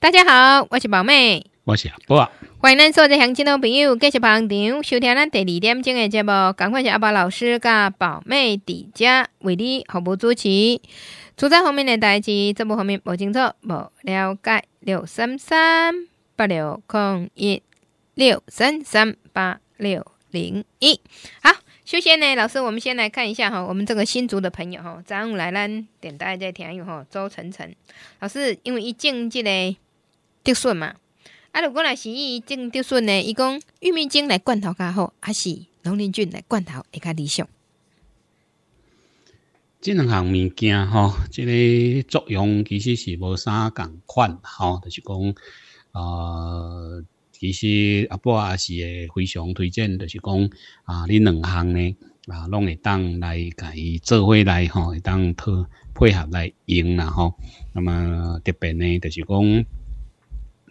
大家好，我是宝妹，我是阿波啊。欢迎咱所有的乡亲的朋友继续捧场收听咱第二点钟的节目。赶快是阿伯老师加宝妹迪姐为你合办主持。住在后面的代机，这部后面不清楚，不了解六三三八六空一六三三八六零一。好，首先呢，老师，我们先来看一下哈，我们这个新竹的朋友哈，张来咱等待在听友哈，周晨晨老师，因为一进去嘞。竹笋嘛，啊！如果若是伊种竹笋呢，伊讲玉米精来罐头较好，还是农林菌来罐头会较理想。即两项物件吼，即个作用其实是无啥共款吼，就是讲呃，其实阿伯也是会非常推荐，就是讲啊，你两项呢啊，拢会当来甲伊做伙来吼，会当特配合来用啦吼。那么特别呢，就是讲。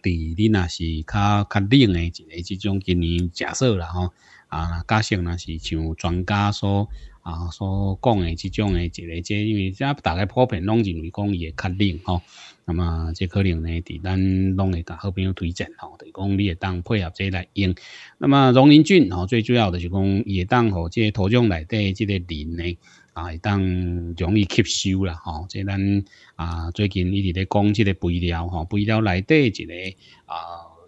伫你那是较较冷诶一个即种今年假设啦吼，啊假设呢是像专家所啊所讲诶即种诶一个即，因为即下大概普遍拢认为讲伊会较冷吼，那么即可能呢伫咱拢会甲好朋友推荐吼，讲你会当配合即来用，那么溶磷菌吼最主要就是讲伊会当吼即土壤内底即个磷诶。当容易吸收啦，吼！即咱啊最近一直咧讲即个肥料，吼肥料内底一个啊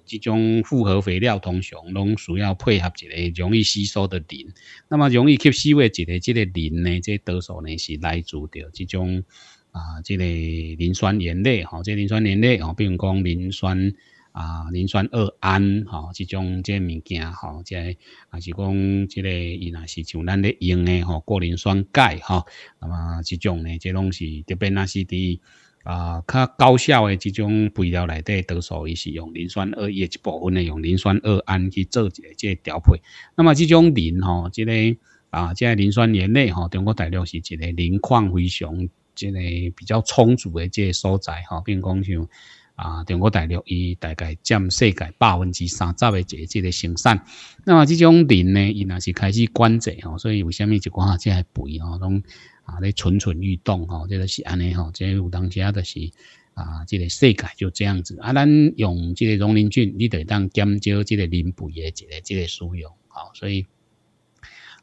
这种复合肥料通常拢需要配合一个容易吸收的磷。那么容易吸收的这个这个磷呢，这多数呢是来自于这种啊这个磷酸盐类，吼，即磷酸盐类，吼，比如讲磷酸。啊，磷酸二铵吼，这种这物件，吼，即系还是讲，即个伊若是像咱咧用诶，吼，过磷酸钙，吼，那么这种呢，即拢是特别那是伫啊较高效诶，这种肥料内底多数伊是用磷酸二液一部分诶，用磷酸二铵去做即个调配。那么这种磷，吼，即个啊，即磷酸盐类，吼，中国大陆是一个磷矿非常即个比较充足诶，即个所在，吼，并讲像。啊，中国大陆伊大概占世界百分之三十诶一个即个生产，那么即种人呢，伊那是开始管制吼，所以为虾米一寡即个肥吼，拢啊咧蠢蠢欲动吼，即个是安尼吼，即有当时啊就是啊即个世界就这样子啊，咱用即个农林菌，你就会当减少即个磷肥诶一个这个使用，好，所以。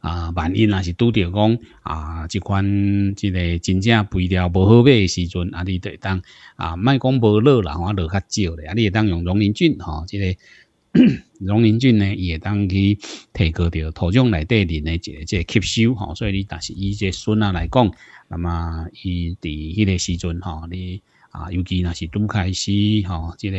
啊，万一啊是拄着讲啊，即款即个真正肥料无好买诶时阵，啊，你得当啊，卖讲无落啦，我落较少咧，啊，你当用农磷菌吼，即个农 磷菌呢，伊会当去提高着土壤内底磷诶一个即个吸收吼，所以你但是以即个酸啊来讲，那么伊伫迄个时阵吼，你。啊，尤其那是拄开始吼，即个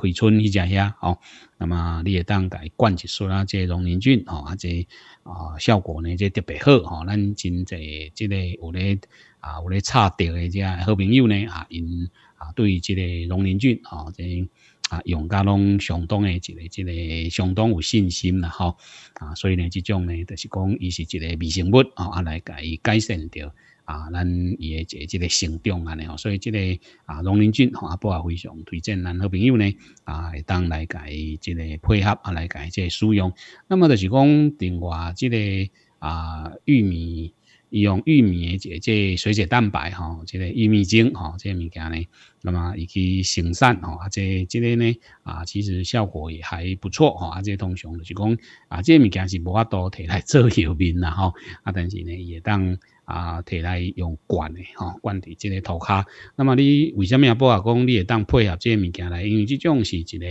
开春去只遐吼，那么你也当来灌一撮啊，即个龙鳞菌吼，啊即啊效果呢，即特别好吼。咱真济即个有咧啊有咧差蝶的这好朋友呢啊，因啊对即个龙鳞菌吼即。啊，用家拢相当诶一个、一个相当有信心啦，吼！啊，所以呢，这种呢，就是讲，伊是一个微生物啊，来改改善着啊，咱伊诶一个、一个成长安尼哦。所以，这个啊，龙鳞菌啊，阿也非常推荐咱好朋友呢啊，当来改一个配合啊，来改这使用。那么，就是讲另外这个啊，玉米。伊用玉米诶，即即水解蛋白吼，即个玉米精吼，即个物件咧，那么伊去生产吼，啊即即个咧啊，其实效果也还不错吼，啊即个、通常就讲啊，即个物件是无法多摕来做药面啦吼，啊但是呢也当啊摕来用罐诶吼，罐伫即个涂骹。那么你为虾米啊不讲讲你会当配合即个物件来？因为即种是一个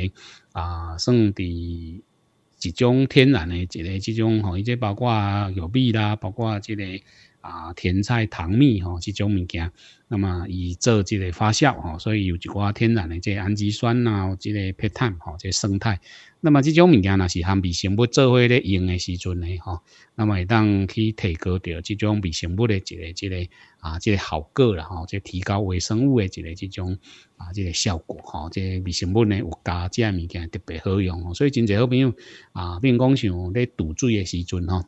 啊算伫一种天然诶一个即种吼，伊即包括药片啦，包括即个。啊，甜菜糖蜜吼，这种物件，那么以做这个发酵吼，所以有一挂天然的氨基酸呐，个 p 碳吼，个生态。那么这种物件呐，是含微生物做伙咧用的时阵咧吼，那么会当去提高到种微生物的一个个啊，个效果啦吼，提高微生物的一个种啊，个效果吼，即微生物呢有加这物件特别好用，所以真侪好朋友啊，如讲像咧堵水的时阵吼。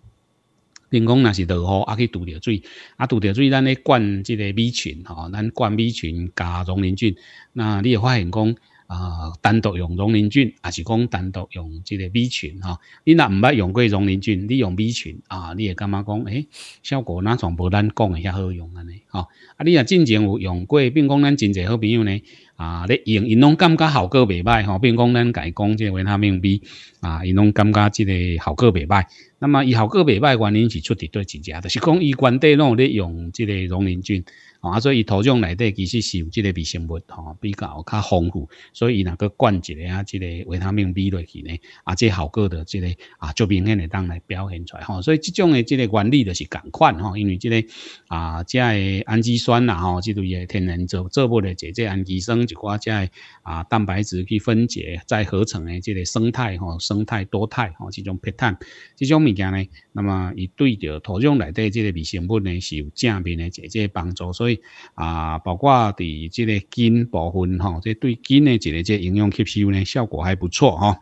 并讲若是落雨，啊去渡条水，啊渡条水，咱咧灌即个米群吼，咱灌米群加农林菌，那你会发现讲。啊，单独用溶磷菌，还是讲单独用即个 B 群？哈，你若唔捌用过溶磷菌，你用 B 群，啊，你会感觉讲，诶，效果嗱全冇咱讲嘅咁好用安尼哈，啊，你若之前有用过，并讲，咱真侪好朋友呢，啊，你用，佢拢感觉效果唔歹吼，并变讲，佢哋讲即个维他命 B，啊，佢拢感觉即个效果唔歹。那么伊效果唔歹，嘅原因是出伫对一只，就是讲，以原底用即个溶磷菌。啊，所以土壤内底其实是有这个微生物，吼比较较丰富，所以伊那个灌一个啊，这个维他命 B 落去呢，啊，这效果的这个啊，就明显的当来表现出来，吼。所以这种的这个原理就是同款，吼，因为这个啊，遮个氨基酸啦，吼，即类的天然作作物咧这些氨基酸就遮在啊蛋白质去分解再合成的这个生态，吼，生态多肽，吼，这种肽碳，这种物件呢，那么伊对着土壤内底这个微生物呢是有正面的直接帮助，所以。啊，包括伫即个筋部分，吼，即对筋诶一个即营养吸收呢，效果还不错，吼。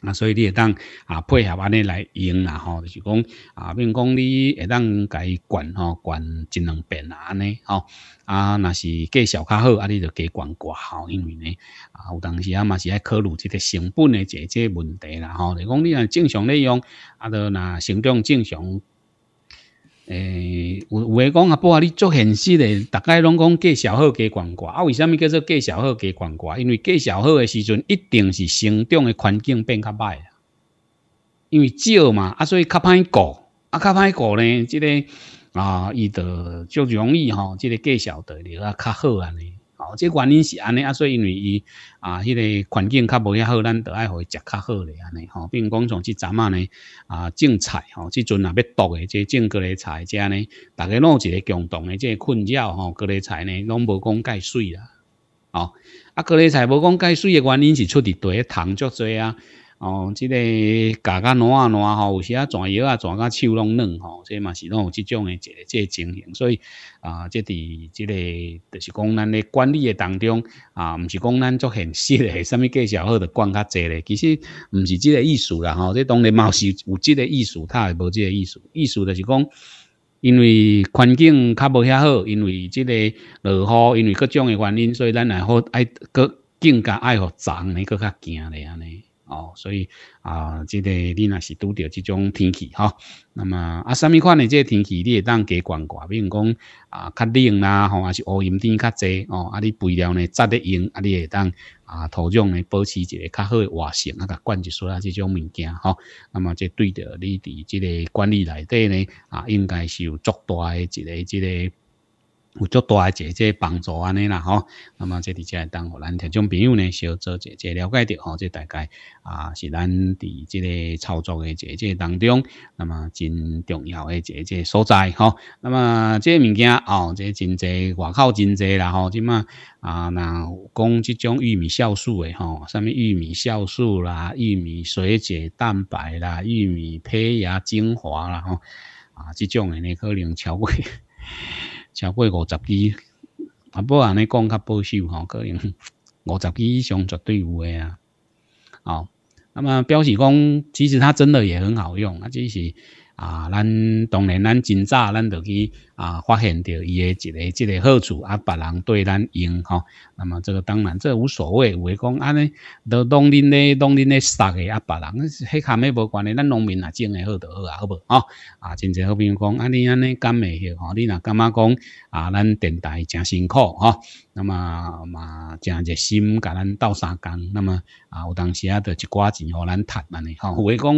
啊，所以你会当啊配合安尼来用啦，吼，就是讲啊，比如讲你会当伊管吼，管一两遍啊，安尼，吼，啊，若是计小较好，啊，你就加管挂，因为呢啊，有当时啊，嘛是爱考虑即个成本个即个问题啦，著是讲你若正常咧用，啊，就若成长正常。诶，有有诶讲啊，不啊，你做现实诶，大概拢讲计小号加关挂啊。为虾米叫做计小号加关挂？因为计小号诶时阵，一定是成长诶环境变较歹啊，因为少嘛啊，所以较歹顾啊，较歹顾咧，即个啊，伊就足容易吼，即个计小得咧啊，较好安尼。哦，即原因是安尼啊，所以因为伊啊，迄个环境较无遐好，咱就爱互伊食较好咧安尼吼。比如讲从即阵啊呢，啊种菜吼，即阵啊要毒的，即种各类菜安尼大家拢有一个共同的即困扰吼，各类菜呢拢无讲解水啦。哦，啊各类菜无讲解水的原因是出伫底虫足多啊。哦，即个夹甲烂啊烂吼，有时啊蛇药啊蛇甲树拢嫩吼，即嘛是拢有即种诶一个即情形。所以啊，即伫即个就是讲咱咧管理诶当中啊，毋是讲咱做现实诶，啥物计小好，著管较济咧。其实毋是即个意思啦，吼，即当然嘛是有即个意思，他也无即个意思。意思就是讲，因为环境较无遐好，因为即个落雨，因为各种诶原因，所以咱也好爱搁更加爱护种咧，搁较惊咧安尼。哦，所以啊，这个你若是拄到这种天气哈，那么啊，什么款的这天气，你会当加灌溉，比如讲啊，较冷啦，吼，还是乌阴天较济哦，啊，你肥料呢，扎的用，啊，你会当啊，土壤呢，保持一个较好的活性啊，甲灌水啊，这种物件吼，那么这对着你伫这个管理内底呢，啊，应该是有足大一个，这个。有足大诶，一即帮助安尼啦吼。那么即伫遮当，互咱听众朋友呢，小做一即了解着吼。即大概啊，是咱伫即个操作诶，一即当中，那么真重要诶，一即所在吼。那么即物件哦，即真济外口真济啦吼，即嘛啊，那讲即种玉米酵素诶吼，上面玉米酵素啦，玉米水解蛋白啦，玉米胚芽精华啦吼，啊，即种诶呢，可能超过。超过五十支，啊，不安尼讲较保守吼，可能 五十支以上绝对有诶啊！哦，那么标示讲，其实它真的也很好用，啊，只是。啊，咱当然，咱真早，咱就去啊，发现到伊诶一个、一个好处啊，别人对咱用吼，那么这个当然，这无所谓，有诶讲安尼，都农民咧，农民咧杀个啊，别人迄下尾无关系，咱农民啊种诶好就好啊，好无吼啊，真侪好比讲安尼安尼，干袂去吼，你若感觉讲啊，咱电台诚辛苦吼，那么嘛诚热心甲咱斗相共，那么啊有当时啊，着一寡钱互咱赚安尼吼，有诶讲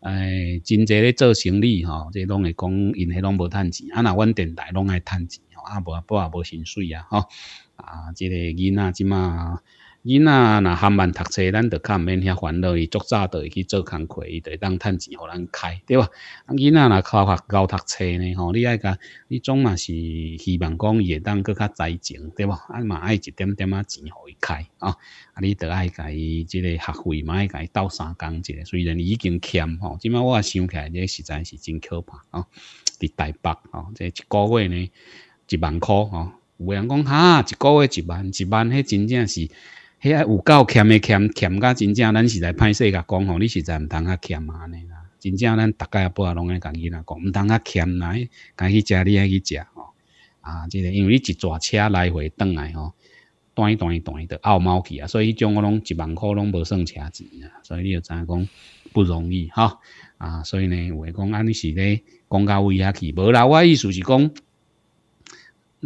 诶，真侪咧做。生理吼，即拢会讲，因迄拢无趁钱，啊若阮电台拢爱趁钱吼，啊无啊，不啊无薪水啊吼，啊即个囡仔即嘛。囡仔若含慢读册，咱就较唔免遐烦恼。伊足早就会去做工课，伊就会当趁钱，互咱开，对吧？啊，囡仔若考学高读册呢，吼，你爱甲，你总嘛是希望讲伊会当搁较才情，对不？啊，嘛爱一点点仔钱互伊开啊。啊，你得爱甲伊，即个学费嘛爱甲伊斗三工一个。虽然已经欠吼，即马我也想起来，即实在是真可怕啊！伫台北吼，即一个月呢一万块吼，有人讲哈，一个月一万，一万，迄真正是。嘿，有够欠的欠欠，甲真正咱实在歹势甲讲吼，你实在毋通较欠啊尼啦。真正咱逐家阿爸拢爱甲囡仔讲毋通啊俭呐，该去食你爱去食吼。啊，即个因为你一坐车来回转来吼，转一转一转就澳猫去啊，所以迄种我拢一万块拢无算车钱啊。所以你要知影讲不容易吼。啊，所以呢，话讲安尼是咧，讲到位遐去，无啦，我意思是讲。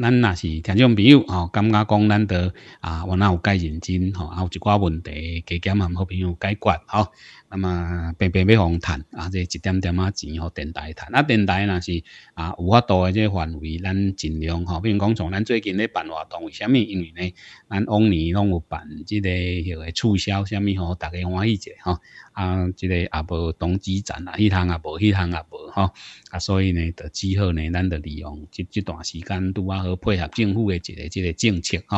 咱若是听众朋友吼，感觉讲咱得啊，我那有该认真吼，还有一寡问题加减啊，好朋友解决吼。啊嘛，平平要红赚，啊，即一点点啊钱，吼，电台赚。啊，电台那是啊，有法度的即个范围，咱尽量吼。比如讲，从咱最近咧办活动，为虾米？因为呢，咱往年拢有办即个，许个促销，虾米吼，大家欢喜者吼。啊，即个啊，无通知展啊，迄项啊，无，迄项啊，无吼。啊，所以呢，就只好呢，咱就利用即这段时间，拄啊好配合政府的一个即个政策吼。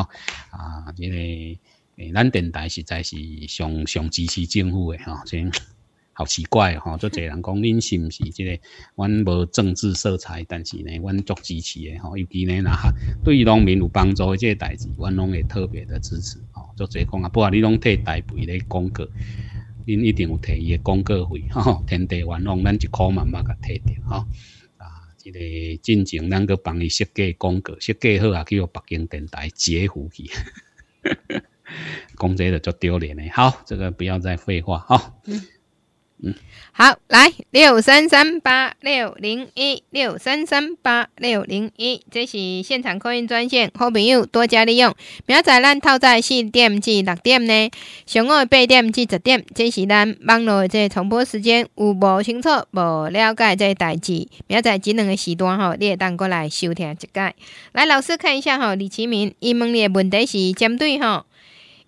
啊，因个。咱电台实在是上上支持政府的哈，真好奇怪哈！做侪人讲恁是毋是即个，阮无政治色彩，但是呢，阮足支持的吼，尤其呢，那 对农民有帮助的即个代志，阮拢会特别的支持。做侪讲啊，不话你拢替台肥咧广告，恁一定有提伊诶广告费吼，天地万方，咱一箍慢慢甲摕着吼、啊，即个进程，咱去帮伊设计广告，设计好啊，叫北京电台截胡去。公这的就丢脸了。好，这个不要再废话哈。嗯嗯，好，来六三三八六零一六三三八六零一，这是现场客运专线，好朋友多加利用。明仔咱套在四点至六点呢，上午八点至十点，这是咱网络的这重播时间，有不清楚、无了解这代志，明仔这两个时段哈，你当过来收听一解。来，老师看一下哈，李启明，伊问你问题是针对哈？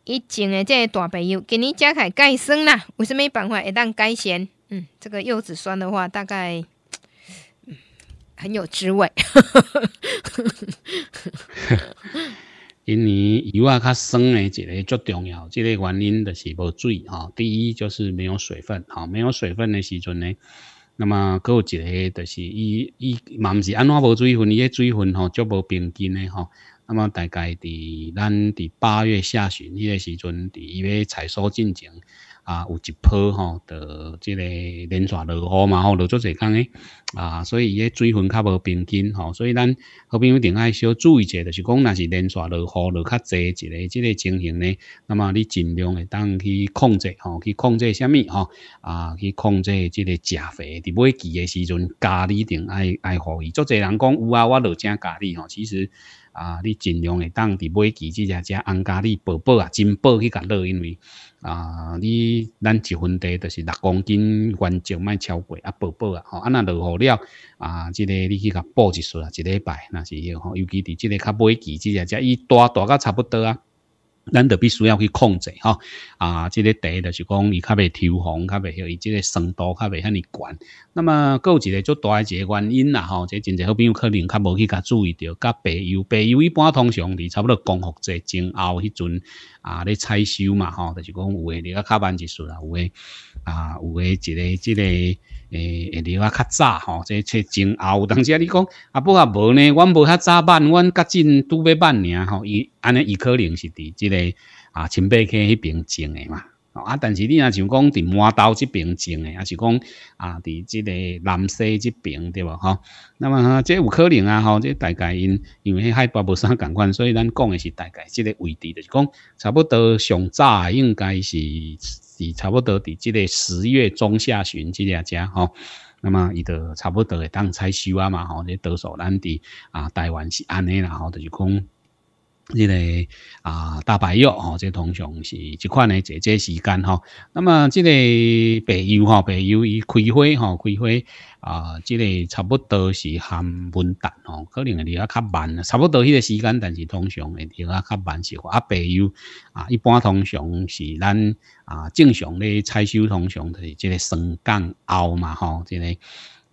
以前的这大白友，今年加开改酸啦，为什么？办法一旦改善？嗯，这个柚子酸的话，大概很有滋味。因为尤啊较酸的，一个最重要，一个原因就是无水哈。第一就是没有水分哈，没有水分的时阵呢，那么有一个就是伊伊，毋是安怎无水分，伊个水分吼足无平均的吼。那么大概伫咱伫八月下旬迄个时阵，伫伊个采收进程啊，有一波吼，得即个连续落雨嘛吼，落足侪工诶啊，所以伊个水分较无平均吼，所以咱好朋比讲顶爱小注意者，就是讲若是连续落雨落较侪，一个即个情形咧，那么你尽量会当去控制吼，去控制虾米吼啊，去控制即个食肥伫尾期诶时阵加一定爱爱好伊，足侪人讲有啊，我落正加力吼，其实。啊，你尽量会当伫买季只只只安家，你宝宝啊，增宝去甲落，因为啊，你咱一份地都是六公斤，原积卖超过啊，宝宝啊，吼，啊那落雨了啊，即个你去甲补一撮啊，一礼拜那是要吼，尤其伫即个较买季只只只，伊大大甲差不多啊。咱得必须要去控制吼啊，即个地就是讲伊较袂抽风，较袂许，伊即个酸度较袂遐尼悬。那么，有一个足大诶一个原因啦，吼，即真侪好朋友可能较无去较注意到，甲白油白油一般通常伫差不多光复者前后迄阵啊，咧采收嘛，吼，就是讲有诶你较较慢一术啦，有诶啊，有诶即个即个。诶，你话较早吼，即个种也有当时啊。你讲啊，不啊无呢，阮无较早办，阮较近拄要办尔吼。伊安尼，伊可能是伫即个啊，清北溪迄边种诶嘛。啊，但是你若想讲伫满岛即边种诶，还是讲啊，伫即个南西即边对无吼。那么这有可能啊，吼，这大概因因为海拔无啥共款，所以咱讲诶是大概即个位置，就是讲差不多上早应该是。以差不多伫即个十月中下旬即个只吼，那么伊就差不多会当采收啊嘛吼，你得手咱伫啊台湾是安尼啦，吼，就是讲。即个啊大白药吼，即通常是这款咧解决时间吼。那么即个白油吼，白药伊开花吼，开花啊，即个差不多是含温蛋吼，可能会比较较慢，差不多迄个时间，但是通常会比较较慢些。啊白药啊，一般通常是咱啊正常咧采收通常就是即个霜降后嘛吼，即个。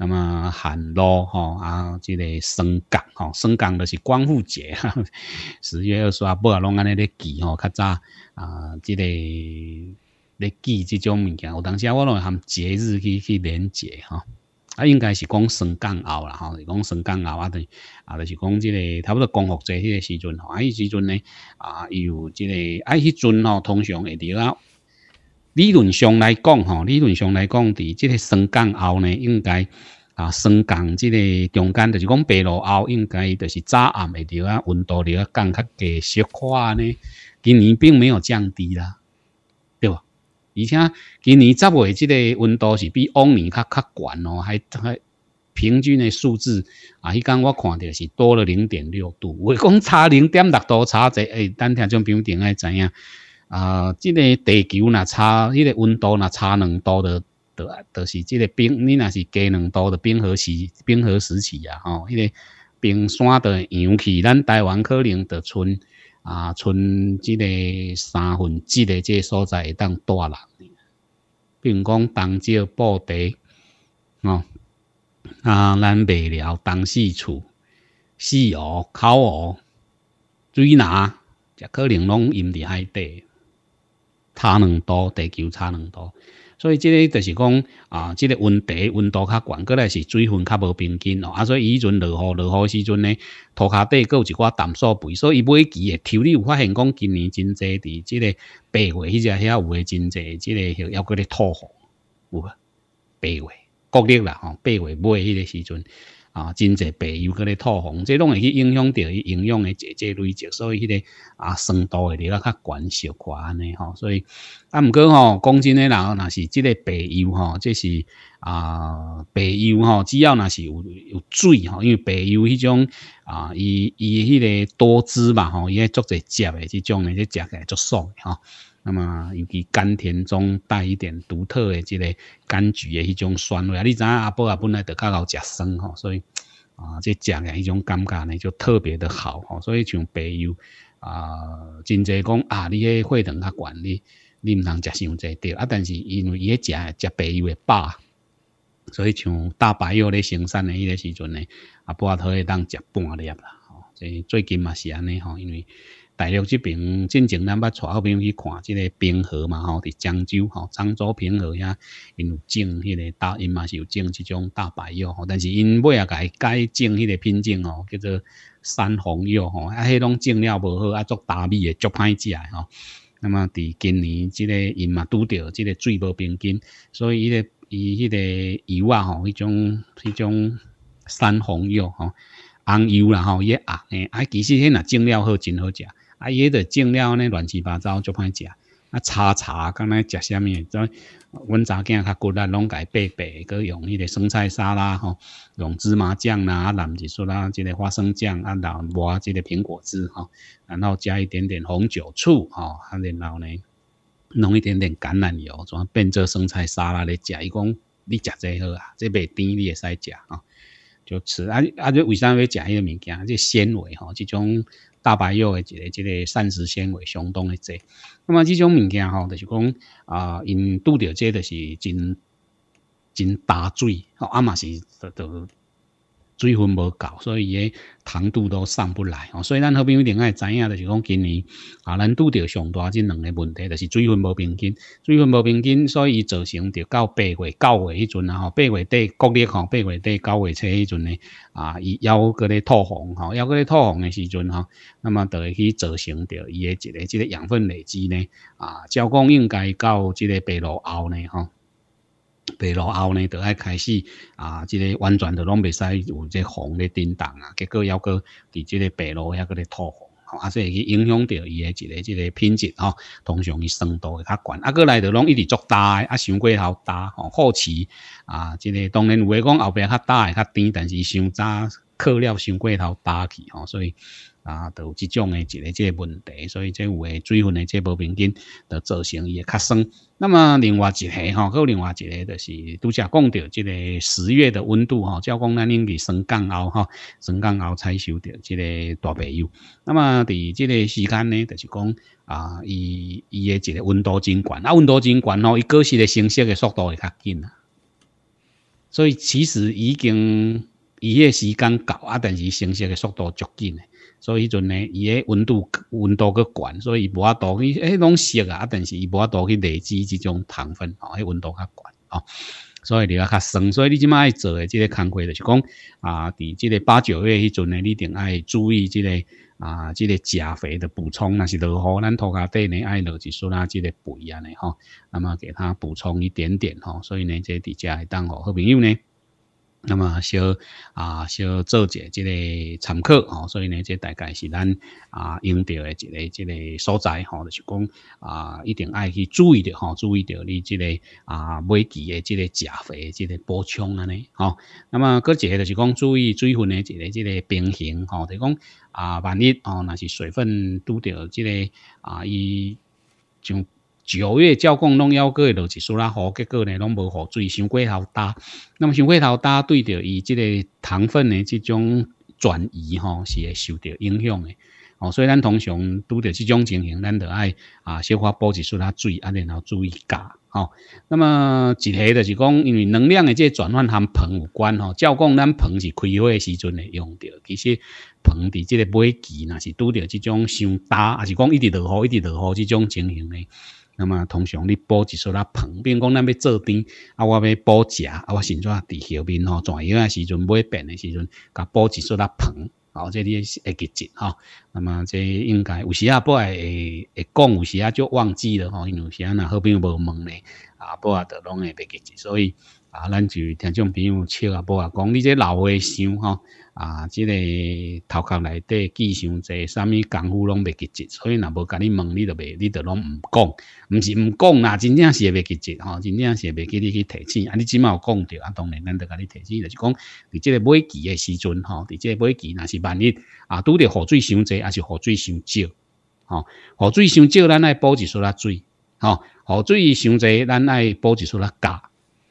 那么寒露哈啊，即个霜港哈，霜港就是光复节，十月二十八，不拢安尼咧记吼，较早啊，即个咧记即种物件，有当时啊，我拢含节日去去连接哈，啊，应该是讲霜港后啦吼，是讲霜港后啊，对，啊，就是讲即个差不多光复节迄个时阵，吼，啊，迄时阵呢，啊，伊有即个啊，迄阵吼，通常会伫咧。理论上来讲吼理论上来讲伫即个霜降后呢应该啊霜降即个中间著是讲白露后应该著是早暗诶着啊温度著啊降较低小可安尼今年并没有降低啦对吧？而且今年十月即个温度是比往年较较悬哦平均诶数字啊迄工我看着是多了零点六度我讲差零点六度差者欸咱听种朋定顶爱知影啊！即个地球若差，迄个温度若差两度的，就就是即个冰，你若是加两度的冰河时冰河时期啊！吼，迄个冰山的氧气，咱台湾可能就剩啊剩即个三分之的个所在会当大比并讲东少布地，哦啊咱未了东四处，四湖、口湖、水南，只可能拢淹伫海底。差两度，地球差两度，所以这个就是讲啊，这个温地温度较悬，过来是水分较无平均哦，啊，所以以前落雨落雨时阵呢，土下底够有一挂淡素肥，所以伊每期的抽你有发现讲今年真济，伫这个八月迄只遐有诶真济，这个要要搁咧吐禾有啊，八月国热啦吼，八月买迄个时阵。啊，真侪白油嗰咧透红，这拢会去影响到伊营养的这这累积，所以迄个啊酸度会比较较悬小寡尼吼。所以啊，唔过吼，讲真诶，然后那是即个白油吼，这是啊白油吼，只要那是有有水吼，因为白油迄种啊，伊伊迄个多汁嘛吼，伊爱做在汁诶，即种诶，即食起来足爽吼。哈。那么尤其甘甜中带一点独特的这个柑橘的迄种酸味啊，你知阿伯啊本来就较 𠰻 食酸吼，所以啊，即食的迄种感觉呢就特别的好吼。所以像白柚啊，真济讲啊，你迄血糖较悬，你你唔通食伤济对啊。但是因为伊迄食食白柚会饱，所以像大白柚咧生产的迄个时阵呢，阿伯啊可以当食半粒啦。以最近嘛是安尼吼，因为。大陆这边，进前咱捌带好朋友去看，即个冰河嘛吼，伫漳州吼，漳州冰河遐因有种迄个，因嘛是有种即种大白药吼，但是因买啊个改种迄个品种哦，叫做山红药吼，啊，迄种种了无好，啊，做大米也足歹食吼。那么伫今年即个因嘛拄着即个水无平均，所以伊个伊迄个油啊吼，迄种迄种山红药吼，红油啦吼，一红诶，啊，其实迄若种料好，真好食。啊，伊个种料呢，乱七八糟就歹食。啊，叉叉，刚才食虾米？种温杂羹，较骨力拢改白白，个用迄个生菜沙拉吼，用芝麻酱啦，啊，蓝子素啦，即个花生酱啊，蓝无啊，即个苹果汁吼，然后加一点点红酒醋吼，啊，然后呢，弄一点点橄榄油，做变做生菜沙拉来食。伊讲你食最好啊，即袂甜，你会使食吼，就吃。啊啊，就为啥要食迄个物件？就纤维吼，即种。大白药的即个即个膳食纤维相当的侪，那么这种物件吼，就是讲啊，因拄到即就是真真大水，吼，阿嘛是都。水分无够，所以伊诶糖度都上不来吼，所以咱好比一定爱知影，就是讲今年啊，咱拄着上大即两个问题，就是水分无平均，水分无平均，所以伊造成着到八月九月迄阵啊，吼八月底、国历吼，八月底九月初迄阵呢，啊，伊要搁咧透红吼，要搁咧透红诶时阵吼，那么就会去造成着伊诶一个即个养分累积呢，啊，照讲应该到即个白露后呢吼。白露后呢，就爱开始啊，即个完全就拢未使有这红咧震当啊，结果犹过伫即个白露也搁咧吐红，吼，所以去影响到伊诶一个一个品质吼，通常伊酸度会较悬，啊，过来就拢一直作大，啊，伤过头大吼，后期啊，即个当然有诶讲后壁较大较甜，但是伤早。克了伤过头打去吼，所以啊，都有这种的一个这个问题，所以这有的水分的这无平衡，都造成伊会卡生。那么另外一个吼，后另外一个就是，拄则讲到这个十月的温度吼，叫讲咱应该升江后吼，升江后才收得这个大白柚。那么伫这个时间呢，就是讲啊，伊伊的一个温度真悬，啊温度真悬吼，伊果实的成熟的速度会较紧啊。所以其实已经。伊个时间到啊，但是成熟嘅速度足紧，所以阵呢，伊个温度温度佫悬，所以无啊多去，哎，拢熟啊，啊，但是伊无啊多去累积这种糖分，哦，迄温度较悬哦，所以你要较酸，所以你即卖做嘅即个工区就是讲啊，伫即个八九月迄阵呢，你一定爱注意即个啊，即个钾肥的补充，那是落雨，咱涂下底呢，爱落一丝仔即个肥啊呢，吼，那么给它补充一点点吼，所以呢，即个底价当好好朋友呢。那么小啊，小做一下这个参考吼，所以呢，这大概是咱啊用到的这个、这个所在吼，就是讲啊，一定爱去注意着吼，注意着你这个啊尾期的这个假肥、这个补充安尼吼。那么个些就是讲注意水分的这个、这个平衡吼，就讲啊，万一哦，若是水分拄着这个啊，伊就。九月照讲拢要会落一丝仔雨，结果呢拢无雨水伤过头大。那么伤过头大，对着伊即个糖分的即种转移吼，是会受到影响的。哦，所以咱通常拄着即种情形，咱着爱啊，补一丝仔水啊，然后注意加。哦，那么一个就是讲，因为能量的这转换和硼有关吼。照讲，咱硼是开会时阵会用到，其实硼伫即个尾期那是拄着即种伤大，还是讲一直落雨，一直落雨即种情形呢？那么通常你补一撮啦棚，比如讲咱要做灯，啊我要补遮，啊我先在伫后面吼，怎样啊时阵买病的时阵，甲补一撮啦棚，哦，这啲是会记住哈。那么这应该有时啊不诶会讲，有时啊就忘记了吼，因为有时啊那后边无问咧，啊不啊都拢会袂记住，所以。啊，咱就听种朋友笑啊，无啊，讲你这老话想吼啊，即个头壳内底记想侪，啥物功夫拢袂记极，所以若无甲你问，你都袂，你都拢唔讲，唔是唔讲啦，真正是袂记极吼，真正是袂记你去提醒。啊，你即满有讲着啊，当然咱着甲你提醒，就是讲，伫即个买期诶时阵吼，伫即个买期，那是万一啊，拄着雨水伤侪，还是雨水伤少，吼，雨水伤少咱爱保持少仔水，吼，雨水伤侪咱爱保持少仔加。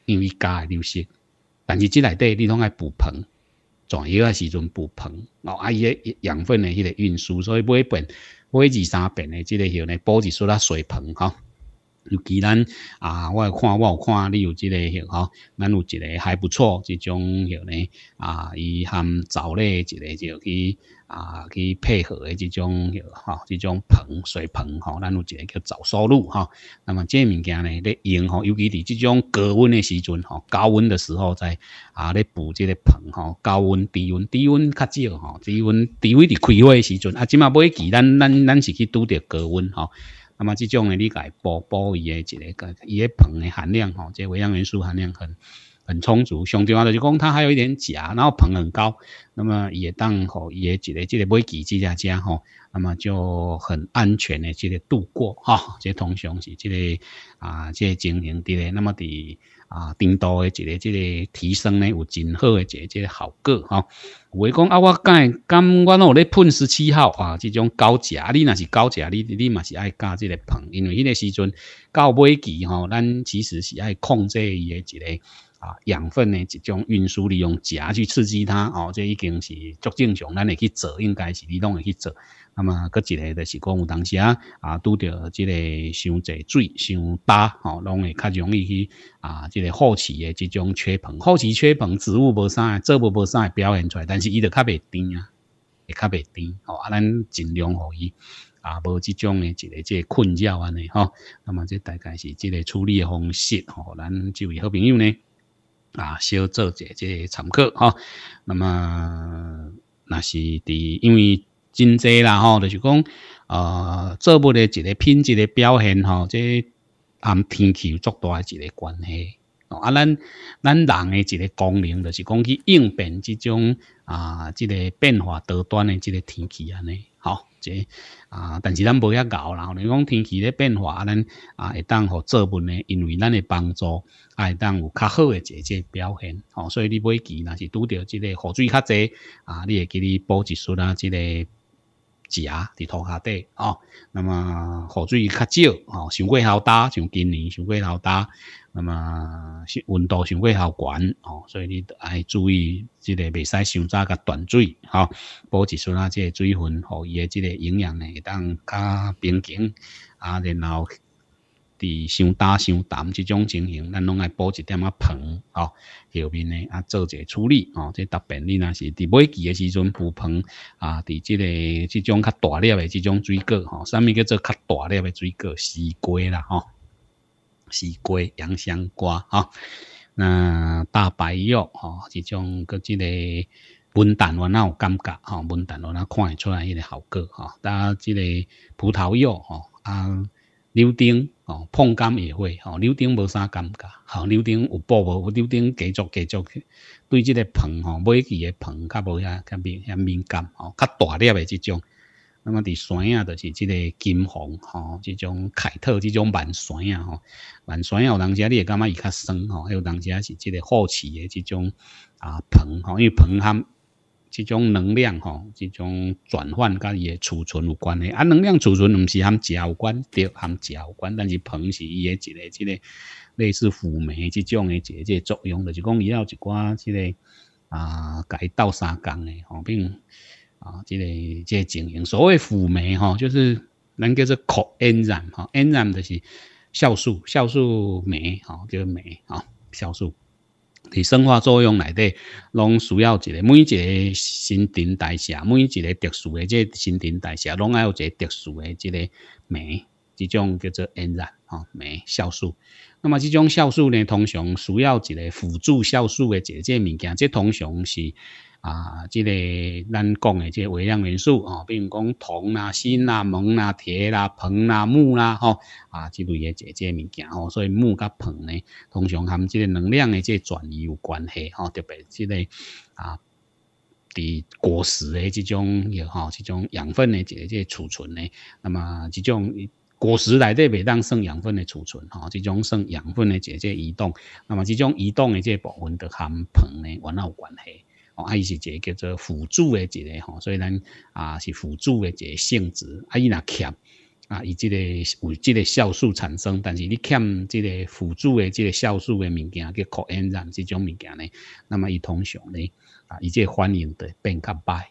因为加流失，但是即内底你拢爱补硼，转移个时阵补硼，然后啊，伊诶养分诶迄个运输，所以每一片、每二三遍诶即个像呢，补一说啦水硼尤其咱啊，我有看，我有看，你有即、里像吼，咱有一个还不错，即种像呢，啊，伊含藻类，一个就去。啊，去配合的这种哈，这种棚水棚哈，咱有一个叫早收入哈。那么这物件呢，咧用哈，尤其伫这种高温的时阵哈，高温的时候在啊，咧补这个棚哈，高温低温低温较少哈，低温低温伫开会时阵啊，起码不会忌咱咱咱是去拄着高温哈。那么这种的你该补补伊的一个伊个棚的含量哈，这微量元素含量很。很充足，兄弟话就就讲，它还有一点假，然后棚很高，那么也当吼也一个这个尾期即家家吼，那么就很安全的这个度过哈。即个通常是即个啊，即个经营的咧，那么的啊，顶多的一个这个提升呢，有真好个这个效果哈。我讲啊，我讲，刚刚我那喷十七号啊，即种高价，你那是高价，你你嘛是爱加即个棚，因为迄个时阵到尾期吼，咱其实是爱控制伊的一个。啊，养分呢，这种运输利用夹去刺激它哦，这已经是足正常，咱会去做，应该是你拢会去做。那么，佫一个就是讲有当时啊，啊，拄着即个伤济水、伤大哦，会较容易去啊，这个后期的即种缺硼、后期缺硼植物无啥，做无无啥表现出来，但是伊就较袂甜啊，会较袂甜哦，咱尽量互伊啊，无即种的这个这困扰安尼吼。那么，这大概是即个处理嘅方式吼，咱即位好朋友呢。啊，小做一这参考吼。那么那是第，因为真济啦吼，就是讲呃，作物的一个品质的表现吼，这按天气有大多一个关系。啊，咱咱人的一个功能，就是讲去应变即种啊，即个变化多端的即个天气安尼。好，这啊，但是咱无遐然啦。你讲天气的变化，咱啊会当互作文呢，因为咱的帮助，啊会当有较好诶，一个表现。好，所以你每期若是拄着即个雨水较侪啊，你会给你补一书啊，即个。食伫土下底哦，那么雨水较少哦，伤过头大，像今年伤过头大，那么是温度伤过头悬哦，所以你得爱注意即个未使伤早甲断水哈，保持出那即个水分互伊诶即个营养呢，当较平衡啊，然后。伫相大相淡即种情形，咱拢爱补一点啊硼哦，后面呢啊做一下处理哦。即大便你那是伫尾期的时阵补硼啊。伫即个即种较大粒的即种水果吼，啥物叫做较大粒的水果？西瓜啦哦，西瓜、洋香瓜哦，那大白药吼，即种个即个文旦我那有感觉哦，闷蛋我那看会出来迄个效果吼。搭即个葡萄柚吼，啊，柳丁。哦，碰柑也会，哦，柳丁无啥感觉，哦，柳丁有薄无？柳丁继续继续，对这个盆哦，每期诶盆较无遐，较敏，遐敏感，哦，较大粒诶。这种，那么伫山啊，就是即个金黄，哦，这种凯特，这种万山啊，哦，万山啊，有当时你会感觉伊较酸，哦，还有当时是即个后奇诶，这种啊盆哦，因为盆含。这种能量吼，这种转换甲伊个储存有关的啊。能量储存唔是含胶有关，对，含胶有关。但是硼是伊个一个、一个类似辅酶这种的一个、一个作用，就是讲伊要一寡之个啊解倒砂糖的，并啊之个这个经营。所谓辅酶吼，就是能叫做 c o e n z y m e e n z y m e 就是酵素、酵素酶，好就是酶，好酵素。伫生化作用内底，拢需要一个每一个新陈代谢、每一个特殊的这新陈代谢，拢要有一个特殊的这个酶，即种叫做酶燃啊酶酵素。那么即种酵素呢，通常需要一个辅助酵素的这这物件，这通常是。啊，即个咱讲诶，即个微量元素哦，比如讲铜啦、锌啦、锰啦、铁啦、硼啦、钼啦，吼啊，之类诶，这这物件吼，所以钼甲硼呢，通常含即个能量诶，即个转移有关系吼，特别即个啊，伫果实诶，即种有吼，即种养分诶，即即储存呢，那么即种果实内底每当算养分诶储存吼，即种算养分诶，即即移动，那么即种移动诶，即部分都含硼呢，有哪有关系？啊，伊是一个叫做辅助的一个吼，所以咱啊是辅助的一个性质。啊，伊若欠啊，以这个有这个酵素产生，但是你欠这个辅助的这个酵素的物件，叫抗氧 e 这种物件呢，那么伊通常呢啊，伊这反应会变较快。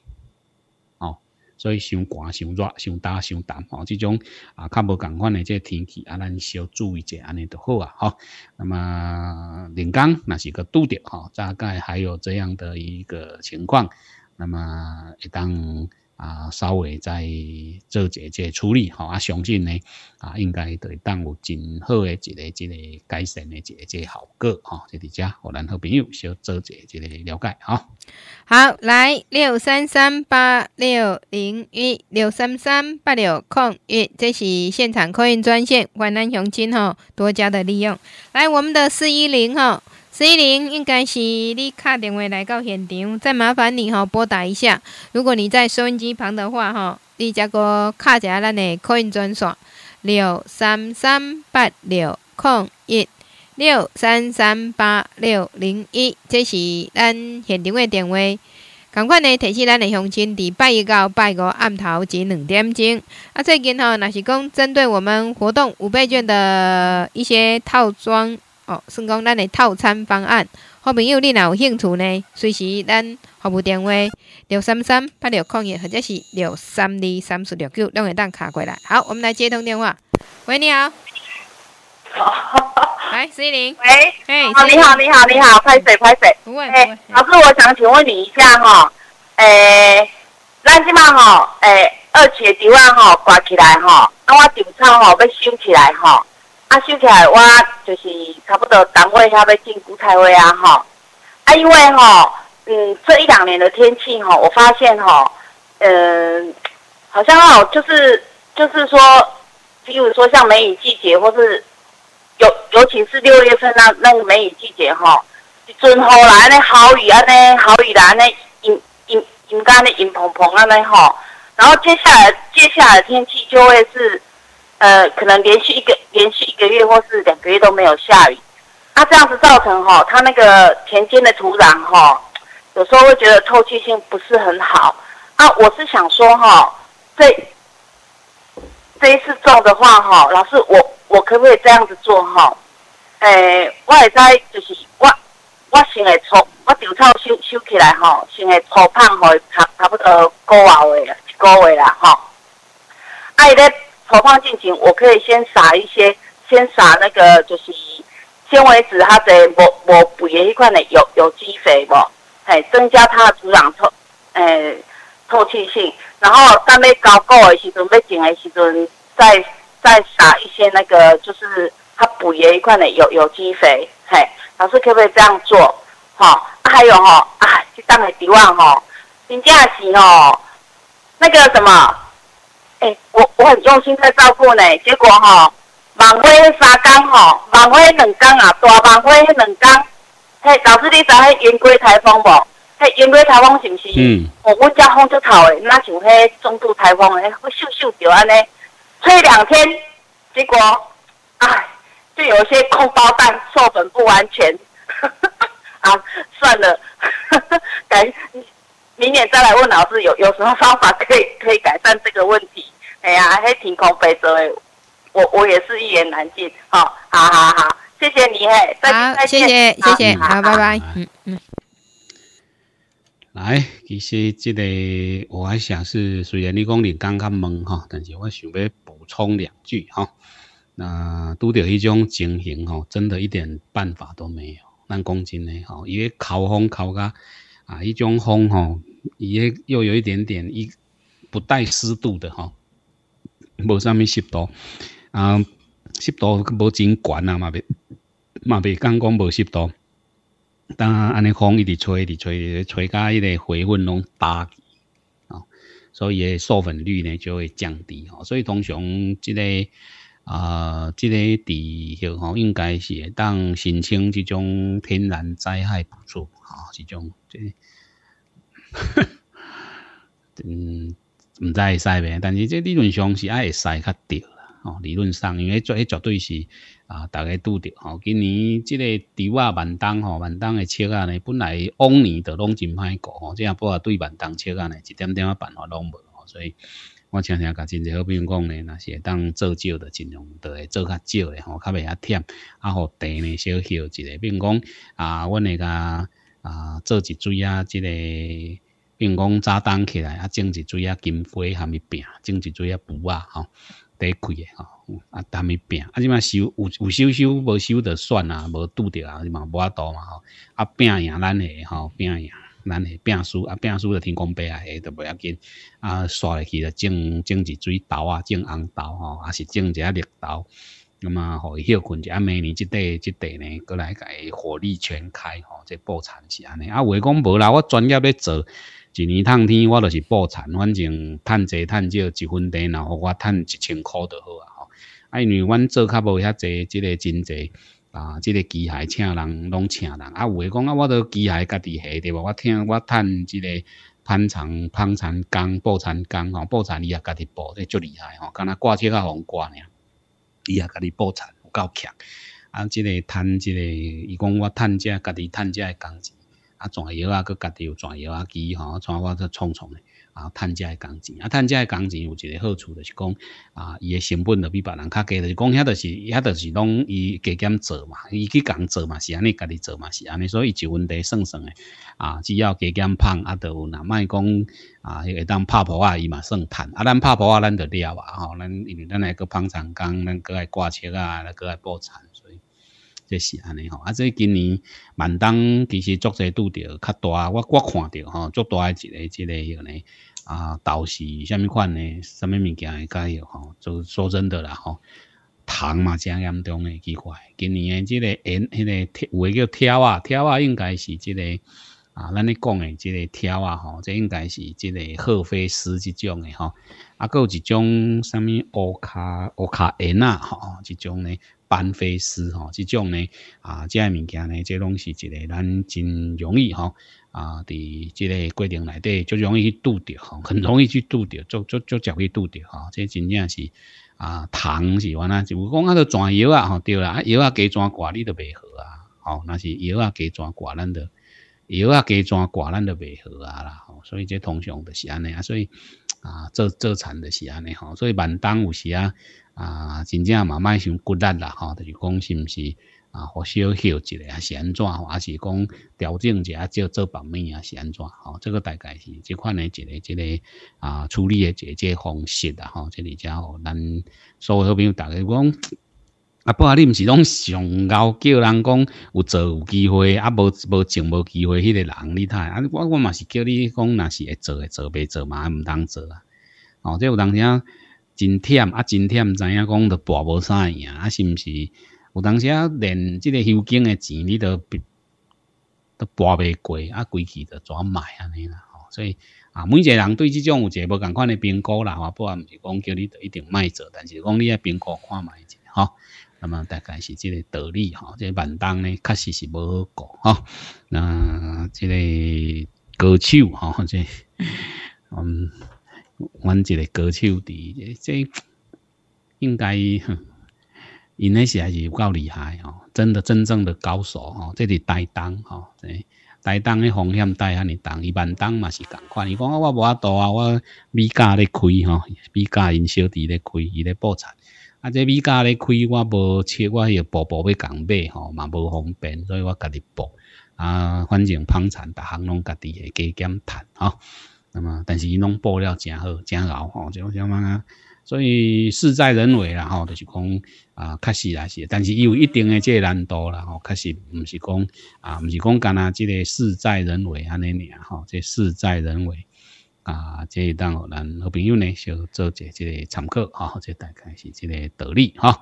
所以，伤寒、伤热、伤焦、伤湿，吼，这种啊，较无共款的这天气啊，咱要注意一下，安尼就好啊，哈。那么，临江那是一个堵点，哈，大概还有这样的一个情况。那么，一旦啊，稍微再做一些处理吼，啊，相信呢，啊，应该会当有真好诶一个一个改善诶一个一个效果吼，即伫遮，我然好朋友小做一下一个了解哈。好，来六三三八六零一六三三八六空一，这是现场客运专线，淮南雄金吼多加的利用。来，我们的四一零吼。C 零应该是你卡电话来到现场，再麻烦你哈拨打一下。如果你在收音机旁的话哈，你只个卡一下咱的客运专线六三三八六零一六三三八六零一，这是咱现场的电话。赶快呢，提醒咱的乡亲，伫拜一到拜五暗头这两点钟。啊，最近哈若是讲针对我们活动五倍券的一些套装。哦，算讲咱的套餐方案，好朋友，你哪有兴趣呢？随时咱服务电话六三三八六空一，或者是六三二三四六九，用会档卡过来。好，我们来接通电话。喂，你好。来，喂。哎，你好，你好，你好，快水，快水。哎，老师，我想请问你一下哈。诶，咱即么哈？诶，二节竹啊吼，挂起来吼，啊，我稻草吼，要收起来吼。啊，收起来！我就是差不多单位要要进韭菜会啊，哈。啊，因为哈，嗯，这一两年的天气哈，我发现哈，嗯，好像哦，就是就是说，比如说像梅雨季节，或是尤尤其是六月份那那个梅雨季节哈，一阵雨来，安好雨，啊，那好雨来，那阴阴阴干嘞阴蓬蓬啊，那哈。然后接下来接下来天气就会是。呃，可能连续一个连续一个月或是两个月都没有下雨，啊、这样子造成哈，它那个田间的土壤哈，有时候会觉得透气性不是很好。啊，我是想说哈，这这一次种的话哈，老师，我我可不可以这样子做哈？诶，我也在就是我我先来抽，我除草修修起来哈，先来抽胖吼，差差不多个啊月啦，一个月啦，哈，爱咧。投放进行，我可以先撒一些，先撒那个就是纤维质它在我我补液一块的有有机肥不？嘿，增加它的土壤透，诶，透气性。然后当要高过的时阵，要进的时阵，再再撒一些那个就是它补液一块的有有机肥。嘿，老师可不可以这样做？好，还有哦、啊，就当你提问哈，人价是哦，那个什么？我我很用心在照顾呢，结果吼，万花迄三天吼，万花迄两天啊，大晚会迄两天，嘿，嫂子你知迄云归台风无？迄圆规台风是不是？嗯。哦，阮才风只头诶，那像迄中度台风诶，我秀秀着安尼，吹两天，结果，哎，就有些空包蛋受粉不完全，啊，算了，改。明年再来问老师，有有什么方法可以可以改善这个问题？哎呀，嘿，凭空飞走哎，我我也是一言难尽。好，好好好，谢谢你嘿，再再见。谢谢谢谢，好，拜拜。嗯嗯。来，其实这个我还想是，虽然你讲你刚刚问哈，但是我想要补充两句哈。那拄到一种情形哈，真的一点办法都没有，难攻坚呢哈，因为烤风烤噶啊，一种风吼，伊迄又有一点点，伊不带湿度的哈，无啥物湿度，啊，湿度无真悬啊嘛别，嘛别讲讲无湿度，当安尼风一直吹，一直吹，吹甲伊个花温拢大啊，所以授粉率呢就会降低哦。所以通常即个啊，即个地吼，应该是当申请即种天然灾害补助哈，即种这。嗯，唔知会使袂，但是这理论上是爱使较对哦。理论上，因为迄绝对是啊，逐个拄着吼。今年即个猪啊，万东吼，万东诶车啊呢，本来往年都拢真歹过，即样不啊对万东车啊呢，一点点办法拢无。所以我常常甲真济好朋友讲咧，若是当做少的尽量，会做较少咧，吼，较袂遐忝。啊，互地呢小休下。比如讲啊，阮会甲啊，做一水啊，即个并讲早冬起来啊，种一水啊，金花含咪饼，种一水啊，牛啊吼，第亏诶吼，啊含咪饼，啊即嘛收有有收收，无收的算啊，无拄着啊，嘛，无啊多嘛吼，啊拼赢咱诶吼，拼赢咱诶拼输啊拼输的天公伯啊，迄都袂要紧，啊刷落去就种种一水豆啊，种红豆吼，啊是种一下绿豆。咁啊，吼，休困就啊，每年即块、即块呢，过来个火力全开吼，即报产是安尼。啊，话讲无啦，我专业咧做，一年趁天我就是报产，反正趁济趁少，一分地然后我趁一千箍就好啊。吼，啊，因为阮做较无遐济，即个真济啊，即个机械请人拢请人，啊，话讲啊，我都机械家己下对无？我听我趁即个喷场、喷场工、报产工吼，报产伊也家己报，即足厉害吼，敢若挂车较容易挂呢。伊也甲己布产，有够强，啊，即个趁即个，伊讲我趁遮家己趁个工资，啊，转窑啊，佮家己有转窑啊机吼，转我则创创诶。啊，趁价个工钱啊，趁价个工钱有一个好处就是讲啊，伊的成本就比别人较低，就是讲遐就是遐就是拢伊加减做嘛，伊去工做嘛是安尼，家己做嘛是安尼，所以伊就问题算算诶。啊，只要加减胖，啊，就若卖讲啊，下当拍婆啊伊嘛算趁啊，咱拍婆啊咱就了啊，吼，咱因为咱来个房长工，咱搁来挂车啊，搁来破产，所以即是安尼吼。啊，这今年万当其实做者拄着较大，我我看着吼，做大一个一个迄个呢。啊，豆是虾米款呢？虾米物件会介有吼？就说真的啦吼，糖嘛正严重诶，奇怪。今年诶，即个盐，迄个有诶叫跳啊跳啊，应该是即个啊，咱咧讲诶，即个跳啊吼，这应该是即个赫飞斯即种诶吼。啊，佫有一种虾米乌卡乌卡因啊吼，即种呢班飞斯吼，即种呢啊，个物件呢，这拢是一个咱真容易吼。啊，伫即个过程内底，就容易去拄着，吼，很容易去拄着，就就就容去拄着吼。这真正是啊，糖是原来就讲啊，都转药啊，吼，对啦，药啊，加转挂，你都袂好啊，吼，那是药啊，加转挂，咱都药啊，加转挂，咱都袂好啊啦，吼，所以这通常就是安尼啊，所以啊，做做产就是安尼吼，所以万当有时啊啊，真正嘛卖伤骨力啦，吼，就是讲是毋是？啊，或小休一下啊，是安怎，还是讲调整一下，即做白面啊，是安怎？吼，这个大概是即款诶一个即个啊处理诶解决方式啦，吼。这里之吼咱所有朋友大个讲，啊，不啊，你毋是拢上敖叫人讲有做有机会，啊无无情无机会，迄个人你睇，啊我我嘛是叫你讲，若是会做会做未做嘛，毋通做啊，哦，即有当时啊真忝啊，真忝，知影讲着跋无啥赢啊，是毋是？有当时啊，连即个修经的钱你都都博未过啊，规气的全卖安尼啦。吼、所以啊，每一个人对即种有者无共款的评估啦，不然毋是讲叫你一定卖做，但是讲你要评估看卖者吼。那么大概是这个道理哈，这万当呢确实是无好过哈。那这个歌手哈，这嗯，阮即个歌手的这应该。因那些还是有够厉害吼，真的真正的高手吼，这是台东吼，台东的风险大安尼当伊万当嘛是共款。伊讲啊，我无啊多啊，我米家咧开吼，米家因小弟咧开，伊咧布产。啊，这米家咧开，我无切，我迄个步步要共买吼，嘛无方便，所以我家己布，啊，反正房产逐项拢家己会加减趁吼。那么，但是伊拢布料真好，真牢吼，这种小曼啊，所以事在人为啦吼，就是讲啊，确实也是，但是伊有一定的即个难度啦吼，确实毋是讲啊，毋是讲干啊，即个事在人为安尼尔吼，即事在人为啊，即当互咱好朋友呢，小做一即个参考啊，即大概是即个道理哈。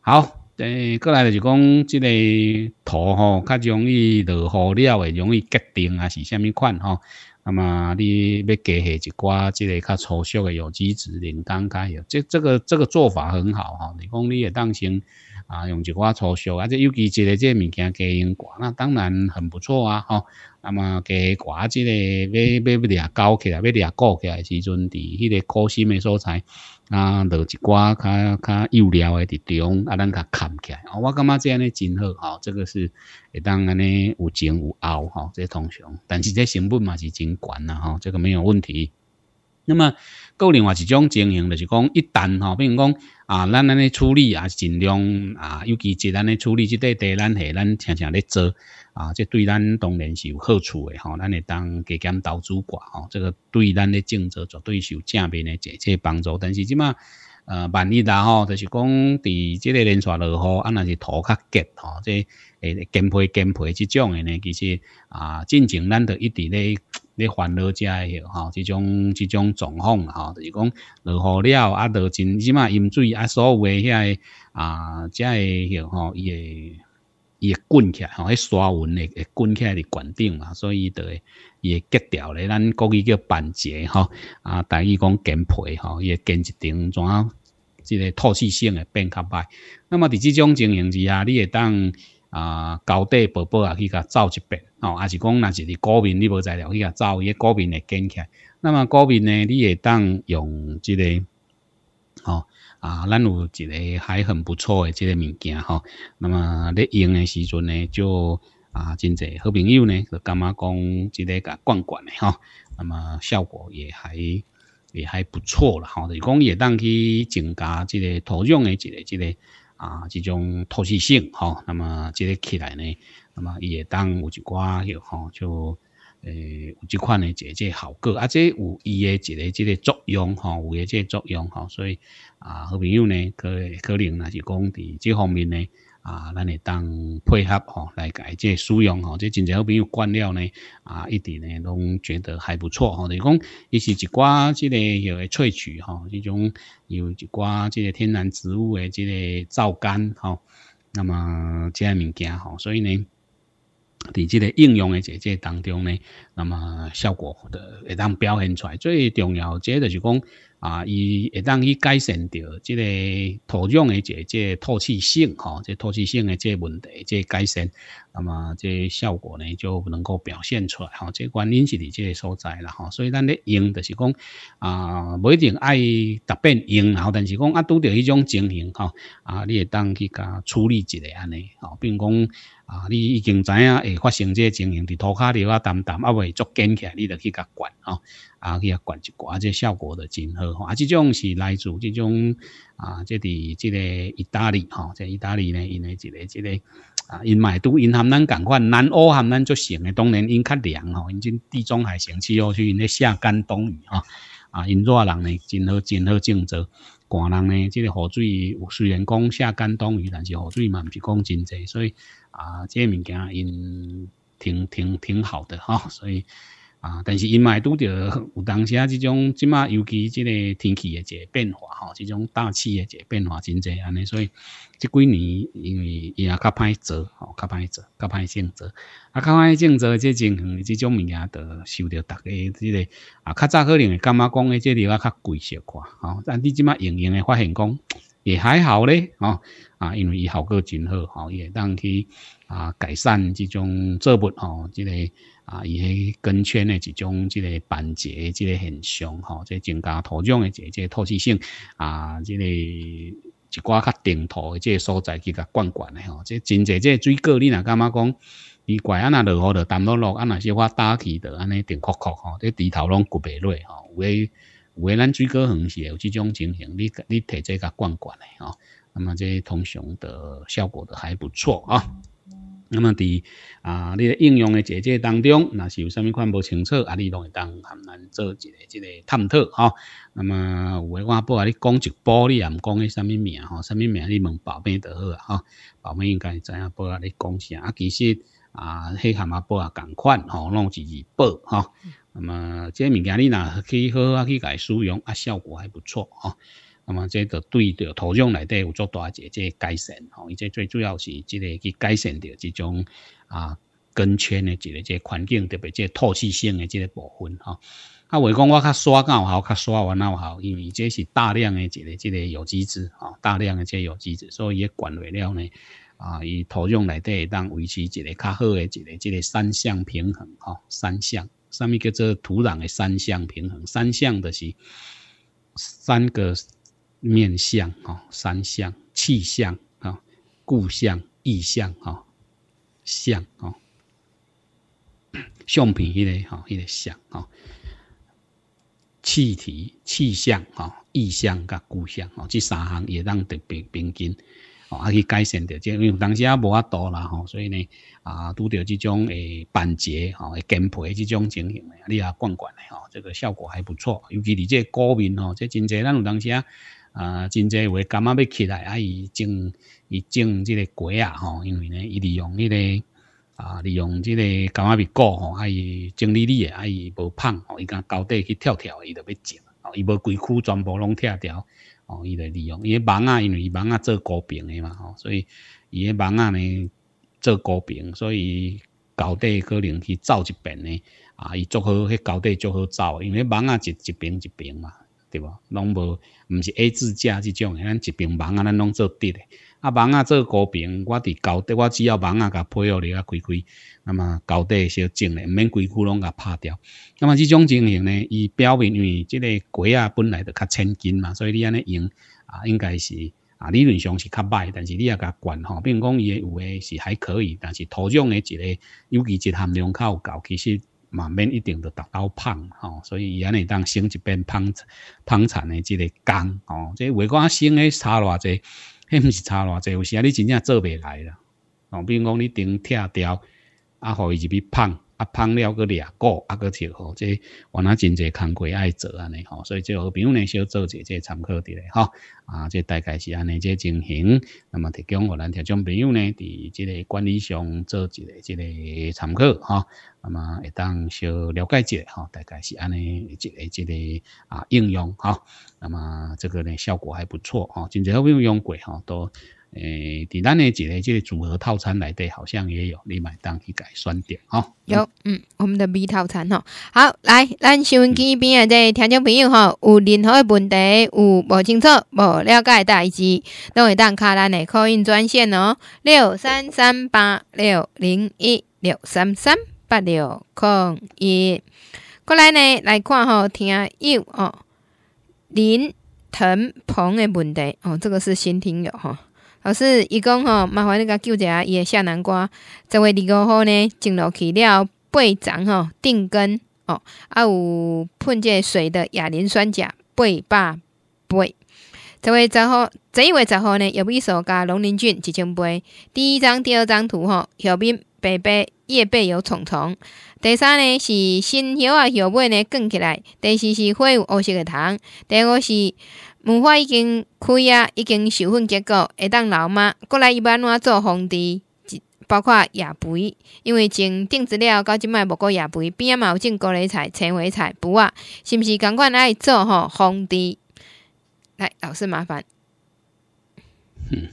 好，第过来就讲即个土吼，较容易落雨了会容易结冻啊，是虾米款吼？那么你要加下一挂即个较粗俗的有机质，你讲开，这这个这个做法很好哈。你讲你也担心啊，用一挂粗俗，而且有机质的即个物件加用刮，那当然很不错啊哈。那么加刮即个要要要咧高起来，要不高起来的时阵，滴迄个高新的素材。啊，落一寡较较幼料诶，伫中，啊，咱较砍起来，我感觉这样尼真好吼，这个是会当安尼有前有后吼、即这通常，但是这成本嘛是真悬啦吼，这个没有问题。那么，够另外一种经营，就是讲一旦吼比如讲。啊，咱安尼处理啊，尽量啊，尤其即咱安处理即块地，咱系咱常常咧做啊，即对咱当然是有好处诶吼，咱会当加减投资挂吼，这个对咱咧政策绝对是有正面诶一些帮助。但是即嘛，呃，万一啦吼，就是讲伫即个连续落雨，啊，若是土较结吼，即诶减培减培即种诶呢，其实啊，进前咱着一直咧。你烦恼诶迄吼，即种、即种状况，吼，就是讲落雨了，啊，落真起码淹水啊，所有诶遐，啊，遮诶，吼，伊诶，伊诶，滚起来，吼，沙刷会诶，滚起来伫管顶嘛，所以就会伊诶结条咧，咱国语叫板结，吼，啊，但伊讲根皮，吼，伊会根一层怎，啊，即个透气性会变较歹。那么伫即种情形之下，你会当啊，高底宝宝啊，去甲走一遍。哦，也是讲那是你高频你无料去啊，走遭遇高频会建起。那么高频呢，你也当用这个，哦啊，咱有一个还很不错诶，这个物件哈。那么咧用诶时阵呢，就啊真侪好朋友呢，就干觉讲这个甲灌灌诶哈。那么效果也还也还不错了哈，是讲也当去增加这个土壤诶这个这个啊这种透气性哈。那么这个起来呢？那么，伊会当有一挂吼，就诶，有一款诶，即个效果，啊，即有伊诶一个即个作用吼，有诶即个作用吼，所以啊，好朋友呢，可可能若是讲伫即方面呢，啊，咱会当配合吼来解即个使用吼，即真侪好朋友惯了呢，啊，一直呢拢觉得还不错吼，就是讲伊是一寡即个诶萃取吼，即种有一寡即个天然植物诶即个皂苷吼，那么即个物件吼，所以呢。伫即个应用的这姐当中呢，那么效果的会当表现出来。最重要，这个就是讲啊，伊会当去改善掉即个土壤嘅这个透气性，吼，即透气性的即问题，即改善，那么即效果呢就能够表现出来，吼，即原因是伫即个所在啦，吼。所以咱咧用，就是讲啊，不一定爱特别用，然后，但是讲啊，拄到一种情形，吼，啊，你会当去甲处理一下安尼吼，并讲。啊，你已经知影会发生这情形，伫涂骹里啊，淡淡啊，未足建起来，你就去甲管吼，啊，去甲管一管，这效果就真好。啊，这种是来自这种啊，这伫这个意大利吼，在意大利呢，因为这个这个啊，因买都因他咱共款南欧他咱足成的，当然因较凉吼，因种地中海城市哦，是因下干冬雨吼，啊，因热人呢真好真好种植。寒冷呢，即个雨水虽然讲下干冬雨，但是雨水嘛毋是讲真济，所以啊，即个物件因挺挺挺好的吼，所以。啊，但是因嘛拄着有当时啊，即种即马尤其即个天气的一个变化吼，即种大气的一个变化真济安尼，所以即几年因为伊也较歹做吼，较歹做，较歹种植，啊，较歹种植即种园，即种物件着受到大家即个啊较早可能会感觉讲诶，即条啊较贵些看吼，但你即马用用诶，发现讲也还好咧吼啊，因为伊效果真好吼，伊会当去啊改善这种作物吼，即个。啊，伊迄根圈的一种，即个板结，即个现象，吼，即增加土壤的即个透气性，啊，即个一寡较黏土的即个所在，去甲灌灌诶吼，即真侪即个水果，你若感觉讲，伊怪啊，那落雨就淡落落，啊那些花打起的，安尼黏糊糊吼，即低头拢骨白落吼，有诶有诶，咱水果园是有即种情形，你你摕这甲灌灌诶吼，那么即通常的效果都还不错啊。那么，伫啊，你嘅应用嘅解决当中，那是有虾米款无清楚啊？你会当含难做一个、一个探讨吼、啊。那么，有嘅阿伯甲你讲一报你，毋讲迄虾米名吼？虾米名？你问宝贝就好啊。哈，保贝应该知影，阿甲啊，你讲啥？啊，其实啊，迄蛤蟆煲啊，共款吼，拢是二宝吼。那么，这物件你若去好好去甲伊使用啊，效果还不错啊。那么这个对这土壤内底有做大啊些这改善哦，而最主要是这个去改善着即种啊根圈的一个这环境，特别这透气性嘅这个部分哈。啊，我讲我较刷较好，较刷完孬好，因为这是大量的一个这个有机质啊，大量的这个有机质，所以也管为了呢啊，以土壤内底当维持一个较好嘅一个这个三项平衡哈。三项上面叫做土壤嘅三项平衡，三项的是三个。面相哈，三相、气象哈、故相、意象哈、相哈、相片迄个哈、迄个相哈、气体、气象哈、意相甲故相哈，这三项也当特别平均哦，也去改善着，即因为当时啊无阿多啦吼，所以呢，啊，拄着即种诶斑节吼、诶跟皮即种情形诶，你啊管管诶吼，这个效果还不错，尤其你这高敏吼，这真侪咱有当时啊。啊，真侪话感仔要起来，啊，伊种伊种即个果啊吼，因为呢，伊利用迄个啊，利用即个感仔咪果吼，啊，伊整理诶，啊，伊无胖吼，伊甲高底去跳跳，伊就要食吼，伊无规区全部拢拆掉吼，伊来利用，伊诶网啊，因为伊网啊做高平诶嘛吼，所以伊诶网啊呢做高平，所以高地可能去走一遍呢，啊，伊做好迄高地做好走，因为网啊一一边一边嘛。对吧拢无毋是 a 字架即种诶咱一平方啊咱拢做直诶啊网啊做高平我伫高低我只要网啊甲配互你啊开开那么高低小整咧毋免规矩拢甲拍掉那么即种情形呢伊表面因为即个鸡啊本来着较千斤嘛所以你安尼用啊应该是啊理论上是较歹但是你也甲悬吼比如讲伊诶有诶是还可以但是土壤诶一个尤其是含量较有够其实嘛，免一定着达到胖吼，所以伊安尼当省一边胖，胖产的即个工吼，即外观省的差偌济，迄毋是差偌济，有时啊你真正做袂来啦。哦，比如讲你顶拆条啊，互伊入去胖。啊，胖了个两个，啊，个就好，即我那真侪工贵爱做安尼吼，所以即个朋友呢，小做者这即参考伫咧吼，啊，即大概是安尼即情形，那么提供我咱听众朋友呢，伫即个管理上做一下即个参考吼，那么会当小了解者吼，大概是安尼即个即个啊应用吼，那么这个呢，效果还不错吼，真侪好朋友用过吼都。诶，伫咱一个即个组合套餐内底，好像也有。你买单去改双点吼。有，嗯，我们的 B 套餐吼。好，来，咱收音机边个即听众朋友吼，有任何诶问题，有无清楚、无了解诶代志，都会当卡咱诶客运专线哦，六三三八六零一六三三八六空一。过来呢，来看吼，听友哦，林腾鹏诶问题哦，这个是新听友吼。老师，伊讲吼，麻烦你甲叫一下伊诶下南瓜，十月二五号呢，种落去了，八丛吼，定根哦，啊有喷这水的亚磷酸钾，百八十月十号，十一月十号呢，有米一手甲龙鳞菌一千杯，第一张、第二张图吼，下面白白叶背有虫虫，第三呢是新叶啊，叶尾呢卷起来，第四是花有乌色的虫，第五是。木花已经开啊，已经授粉结果会当留吗？过来伊要安怎做红地？包括叶肥，因为从种植了到即卖无过叶肥，边啊嘛有种高丽菜、青花菜、卜啊，是毋是赶快来做吼红地？来，老师麻烦。嗯，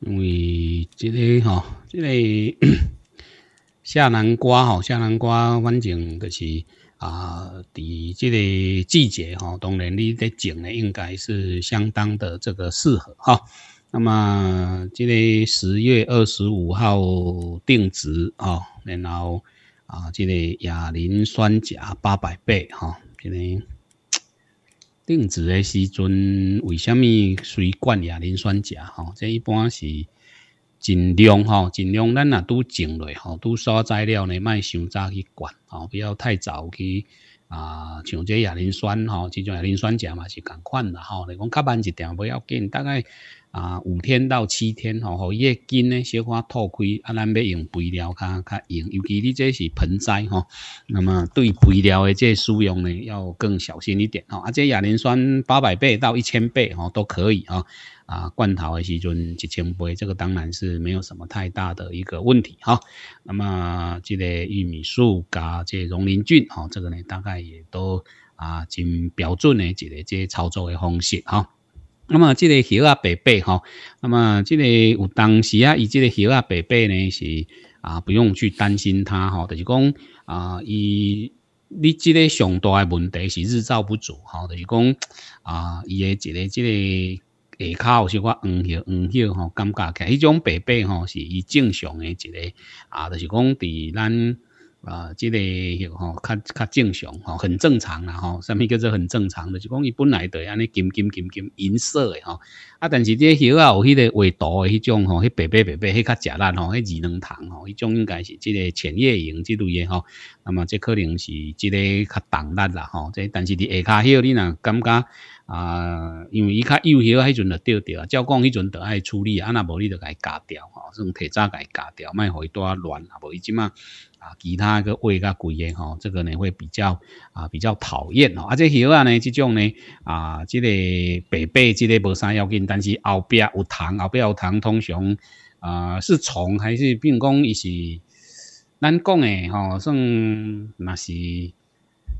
因为这个哈，这个夏南瓜吼，夏南瓜反正就是。啊，伫即个季节吼，当然你咧种咧应该是相当的这个适合哈。那么即个十月二十五号定植啊，然后啊，这个亚磷酸钾八百倍哈，这个定植的时阵为虾米水灌亚磷酸钾哈？这一般是尽量吼，尽量咱若拄种落吼，拄所在料呢，卖伤早去灌。哦，不要太早去啊，像这亚磷酸哈，这种亚磷酸钾嘛是赶款的哈。你讲加慢一点不要紧，大概啊五天到七天哈，荷叶根呢小花透开，啊，咱要用肥料较较用，尤其你这是盆栽哈，那么对肥料的这使用呢要更小心一点哈。啊，这亚磷酸八百倍到一千倍哦都可以啊。啊，罐头诶时阵一千杯，这个当然是没有什么太大的一个问题哈。那么，即个玉米素甲即个农林菌哈，这个呢大概也都啊真标准诶一个即操作诶方式哈。那么，即个鱼啊白白哈，那么即个有当时啊，伊即个鱼啊白白呢是啊不用去担心它哈，就是讲啊伊你即个上大诶问题是日照不足哈，就是讲啊伊诶这个即个。下骹有小可暗黑暗黑吼，感觉起，迄种白白吼是伊正常诶一个，啊，就是讲伫咱啊，即个许吼较较正常吼，很正常啦吼，虾米叫做很正常，就是讲伊本来得安尼金金金金银色诶吼，啊，但是即个许啊有迄个画图诶迄种吼，迄白白白白迄较食啦吼，迄二两糖吼，迄种应该是即个浅叶影即类诶吼，那么即可能是即个较重啦啦吼，即但是伫下骹许你若感觉。啊，因为伊较幼，小，迄阵就钓到啊。照讲，迄阵就爱处理啊。若那无你就该夹掉吼，算提早该夹掉，卖互伊多乱啊。无伊即嘛啊，其他个味较贵诶吼，这个呢会比较啊，比较讨厌哦。啊，这许啊呢，这种呢啊，这个白白，这个无啥要紧，但是后壁有糖，后壁有糖通常啊是虫还是，比如讲伊是咱讲诶吼，算那是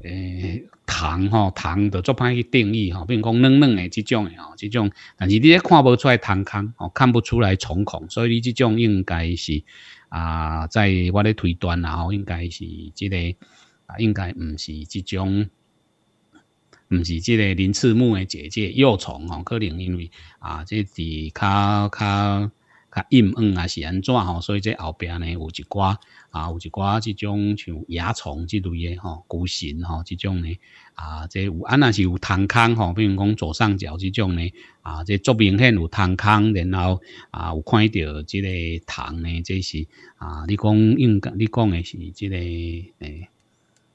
诶。糖吼糖就作歹去定义吼，比如讲软软的即种的吼，即种，但是你咧看不出来糖吼，看不出来虫孔，所以你即种应该是啊，在我咧推断然后应该是即个，啊，应该毋是即种，毋是即个鳞翅目的姐姐幼虫吼，可能因为啊，即伫较较。较阴暗啊是安怎吼？所以这后边呢有一挂啊，有一挂这种像蚜虫之类的吼，古形吼这种呢啊，这有啊那是有虫坑吼，比如讲左上角这种呢啊，这足明显有虫坑，然后啊有看到这个糖呢，这是啊你讲应该你讲的是这个诶，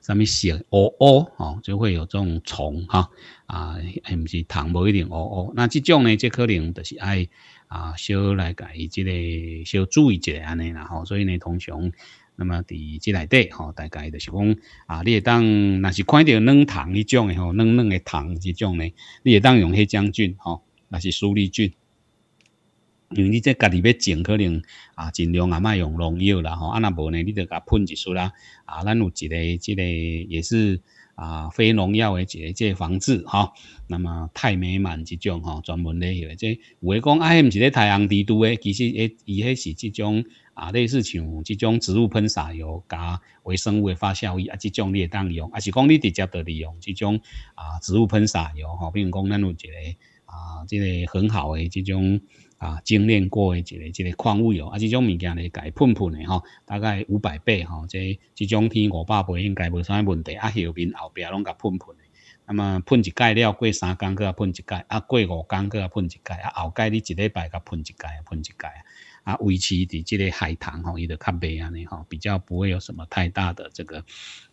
什物小蛾蛾吼就会有这种虫哈啊，还不是糖无一定哦哦，那这种呢这可能就是爱。啊，小来家伊即个小注意一下安尼啦，吼。所以呢，通常，那么伫即内底，吼，大概就是讲啊，你会当，若是看到软糖迄种诶吼，软软诶糖即种呢，你会当用迄将军吼，若是苏力菌，为你即家己要种，可能啊，尽量也莫用农药啦，吼。啊若无呢，你就甲喷一束啦。啊，咱有一个即个也是。啊，非农药诶，即即防治哈。那么太美满即种哈，专门咧，即有诶讲，啊，迄毋是咧太阳帝都诶，其实诶，伊迄是即种啊，类似像即种植物喷洒油加微生物诶发酵液啊，即种你会当用，啊是讲你直接着利用即种啊植物喷洒油哈，比如讲咱有一个啊，即个很好诶即种。啊，精炼过的一个一个矿物油，啊，这种物件咧，改喷喷的吼，大概五百倍吼，这这种天五百倍应该无啥问题。啊，后面后壁拢甲喷喷的，那么喷一盖了，过三工去啊，喷一盖，啊，过五工去啊，喷一盖，啊，后盖你一礼拜甲喷一盖，喷一盖。啊，维持伫即个海棠吼，伊得较袂安尼吼，比较不会有什么太大的这个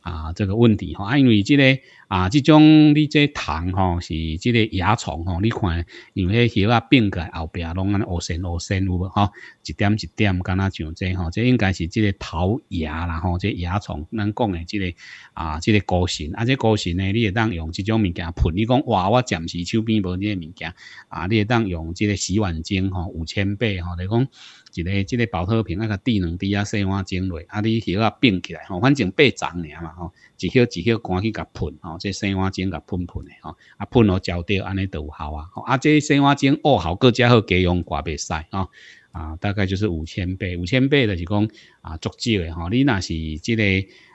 啊这个问题吼，啊因为即个啊即种你个虫吼是即个蚜虫吼，你看因为许啊病来后壁拢安尼乌深乌深有无吼？一点一点敢若像这吼，这应该是即个桃芽啦吼，即蚜虫咱讲诶即个啊即个高神啊个高神呢，你会当用即种物件喷，你讲哇我暂时手边无即个物件啊，你会当用即个洗碗精吼，五千倍吼来讲。一个、一个保特瓶，啊，甲滴两滴啊，洗碗精落，啊，你许啊，并起来吼，反正八层尔嘛吼，一箬一箬竿去甲喷吼，这洗碗精甲喷喷诶吼，啊，喷落浇掉安尼都有效啊，吼，啊，这洗碗精哦效果加好，家用挂袂使吼。啊，大概就是五千倍，五千倍就是讲啊，足少的吼，你若是这个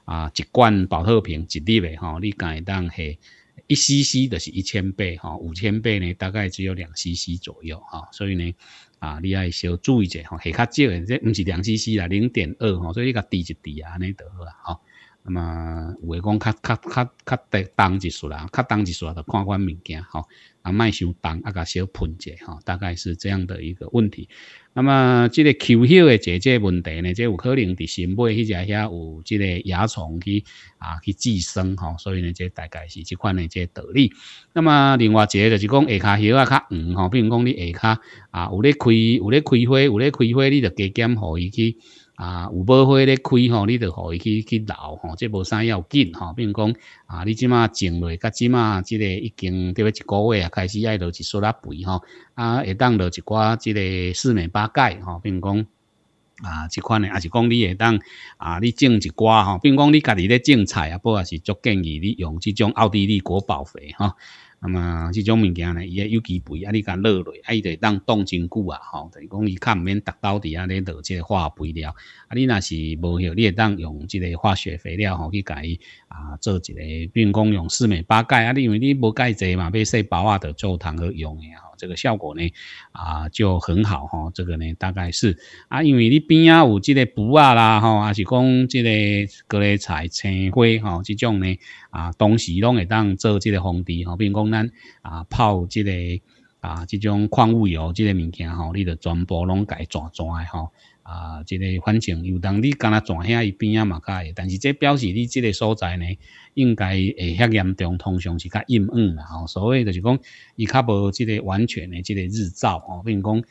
啊，一罐保特瓶一粒的吼，你会当系一 CC 就是一千倍哈，五千倍呢，大概只有两 CC 左右哈，所以呢。啊，你爱小注意者吼，下较少的，这不是两 CC 啦，零点二吼，所以甲低一低啊，安尼就好啦吼。那么有的讲较较较较得重一丝啦，较重一丝啊，著看款物件吼，啊，卖伤重，啊甲小喷者吼，大概是这样的一个问题。那么，这个蚯蚓的这这问题呢，这有可能伫新买迄只遐有这个蚜虫去啊去寄生吼，所以呢，这大概是这款的这道理。那么，另外一个就是讲下骹肉啊，较黄吼，比如讲你下骹啊有咧开有咧开花有咧开花，你就加减互伊去。啊，有无花咧开吼，你就互伊去去留吼，即无啥要紧吼。比如讲啊，你即马种落，甲即马即个已经特别一个月啊，开始爱落一束仔肥吼，啊会当落一寡即个四面八解吼。比如讲啊，即款诶，也是讲你会当啊，你种一寡吼。比如讲你家己咧种菜啊，不也是足建议你用即种奥地利国宝肥吼。啊么这种物件呢，伊个有机肥，啊，你甲落落，啊，伊就会当冻真久啊，吼，等是讲伊较毋免达到底啊，咧落即个化肥料，啊，你若是无效，你会当用即个化学肥料吼去甲伊啊做一个，并讲用四面八解，啊，因为你无解济嘛，要细包啊，着做糖好用诶吼。这个效果呢，啊，就很好哈。这个呢，大概是啊，因为你边啊有这个蒲啊啦哈，还是讲这个各类菜青花哈，这种呢啊东西拢会当做这个防敌哈。比如讲咱啊泡这个啊这种矿物油这个物件吼，你得全部拢改抓抓的哈。啊，这个反正有当你敢若转遐伊边啊嘛可会，但是这表示你这个所在呢，应该会遐严重，通常是较阴暗啦。哦，所谓就是讲，伊较无这个完全的这个日照哦，并讲。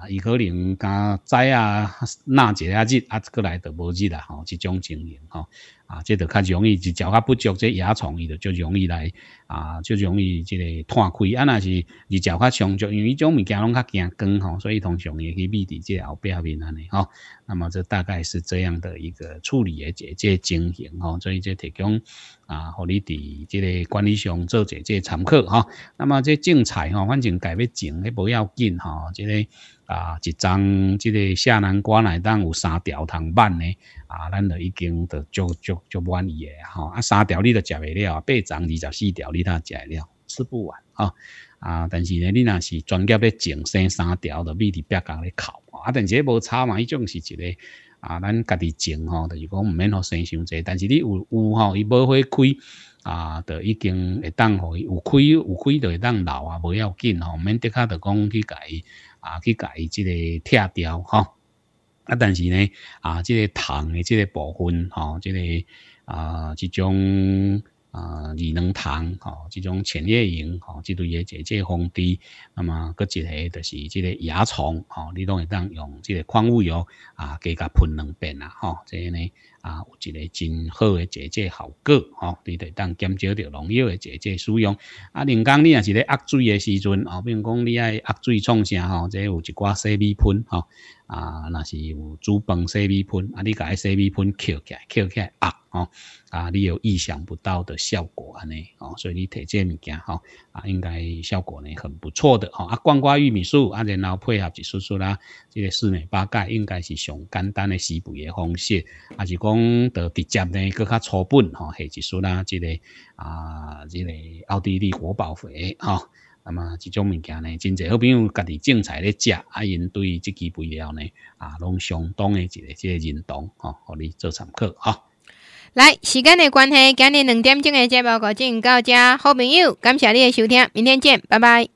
啊，伊可能甲栽啊，那一啊日啊，过来就无日啦吼，即种情形吼，啊，即就较容易，日照较不足，即野虫伊就就容易来啊，就容易即个摊开啊，那是日照较充足，因为种物件拢较惊光吼，所以通常会去避伫即个后壁面安尼吼。那么这大概是这样的一个处理的这即个情形吼，所以即提供啊，互你伫即个管理上做一即参考吼。那么即种菜吼，反正家要种，迄不要紧吼，即个。啊，一张即个下南瓜内当有三条通挽呢，啊，咱就已经着足足足满意诶吼。啊，三条你都食未了，八张二十四条你哪食了？吃不完吼。啊，但是呢，你若是专业咧种生三条，着比伫别角咧烤啊，但是无差嘛，迄种是一个啊，咱家己种吼，就是讲毋免学生伤济。但是你有有吼，伊无花开啊，着已经会当，有开有开就会当留啊，无要紧吼，免得卡着讲去伊啊，去改即个拆掉哈，啊，但是呢，啊，即个糖的即个部分哈，即个啊，即种啊，二、能糖哈，即种前叶蝇哈，即类的节节蜂的，那么佫一个就是即个蚜虫哈，你拢会当用即个矿物油啊，给甲喷两遍啦哈，即个呢。啊，有一个真好嘅节制效果吼，你得当减少着农药嘅节制使用。啊，另外你也是咧压水嘅时阵哦，比如讲你爱压水创啥吼，即有一挂细米喷吼。啊，那是有煮饭洗米喷，啊，你迄洗米喷吸起来，吸起来压哦，啊，你有意想不到的效果安尼吼，所以你推个物件，吼，啊，应该效果呢很不错的，哦，啊，灌瓜玉米树，啊，然后配合一说说啦，这个四面八盖，应该是上简单的施肥的方式，啊，是讲就直接呢，搁较粗本，吼，下一说啦，即个啊，即个奥地利国宝肥，吼。那么这种物件呢，真侪好朋友家己种菜咧食，啊，因对于这支肥料呢，啊，拢相当的一个个认同吼，互你做参考哈。来，时间的关系，今日两点钟的节目就进行到这，好朋友，感谢你的收听，明天见，拜拜。